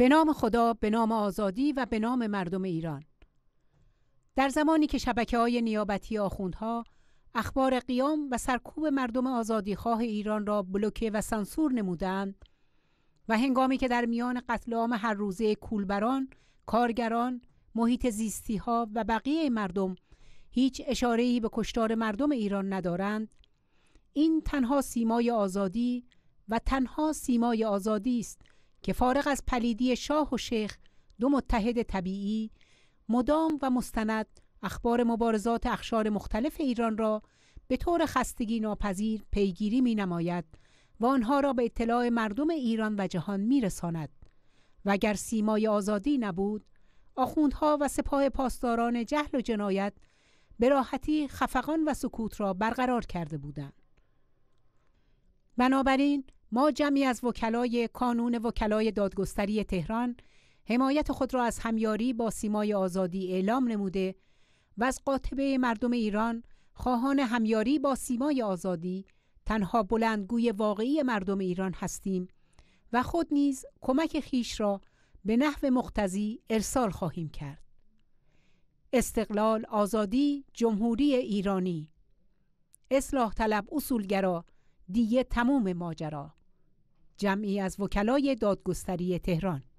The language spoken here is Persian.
به نام خدا به نام آزادی و به نام مردم ایران در زمانی که شبکه های نیابتی آخوندها اخبار قیام و سرکوب مردم آزادیخواه ایران را بلوکه و سانسور نمودند و هنگامی که در میان قتل عام هر روزه کولبران، کارگران، محیط زیستی ها و بقیه مردم هیچ اشارهی به کشتار مردم ایران ندارند این تنها سیمای آزادی و تنها سیمای آزادی است که فارغ از پلیدی شاه و شیخ دو متحد طبیعی مدام و مستند اخبار مبارزات اخشار مختلف ایران را به طور خستگی ناپذیر پیگیری می نماید و آنها را به اطلاع مردم ایران و جهان می رساند و اگر سیمای آزادی نبود آخوندها و سپاه پاسداران جهل و جنایت به راحتی خفقان و سکوت را برقرار کرده بودند بنابراین ما جمعی از وکلای کانون وکلای دادگستری تهران حمایت خود را از همیاری با سیمای آزادی اعلام نموده و از قاطبه مردم ایران خواهان همیاری با سیمای آزادی تنها بلندگوی واقعی مردم ایران هستیم و خود نیز کمک خیش را به نحو مختزی ارسال خواهیم کرد استقلال آزادی جمهوری ایرانی اصلاح طلب اصولگرا دیه تموم ماجرا جمعی از وکلای دادگستری تهران